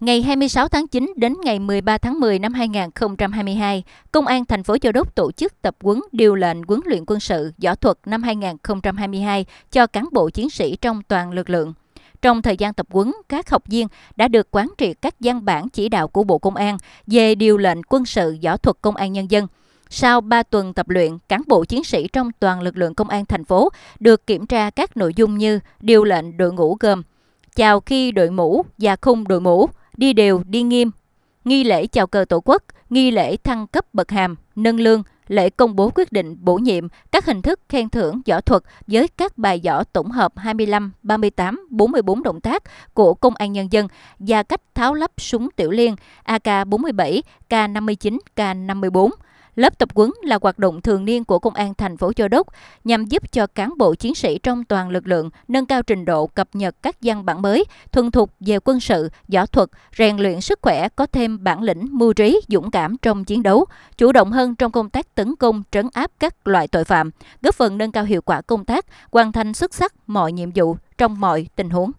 Ngày 26 tháng 9 đến ngày 13 tháng 10 năm 2022, Công an thành phố Châu Đốc tổ chức tập quấn điều lệnh huấn luyện quân sự võ thuật năm 2022 cho cán bộ chiến sĩ trong toàn lực lượng. Trong thời gian tập quấn, các học viên đã được quán triệt các văn bản chỉ đạo của Bộ Công an về điều lệnh quân sự võ thuật công an nhân dân. Sau 3 tuần tập luyện, cán bộ chiến sĩ trong toàn lực lượng công an thành phố được kiểm tra các nội dung như điều lệnh đội ngũ gồm chào khi đội mũ và khung đội mũ, đi đều, đi nghiêm. Nghi lễ chào cờ Tổ quốc, nghi lễ thăng cấp bậc hàm, nâng lương, lễ công bố quyết định bổ nhiệm, các hình thức khen thưởng võ thuật với các bài võ tổng hợp 25, 38, 44 động tác của Công an Nhân dân và cách tháo lắp súng tiểu liên AK-47, K-59, K-54. Lớp tập quấn là hoạt động thường niên của Công an thành phố Châu Đốc nhằm giúp cho cán bộ chiến sĩ trong toàn lực lượng nâng cao trình độ cập nhật các văn bản mới, thuần thục về quân sự, võ thuật, rèn luyện sức khỏe, có thêm bản lĩnh, mưu trí, dũng cảm trong chiến đấu, chủ động hơn trong công tác tấn công, trấn áp các loại tội phạm, góp phần nâng cao hiệu quả công tác, hoàn thành xuất sắc mọi nhiệm vụ trong mọi tình huống.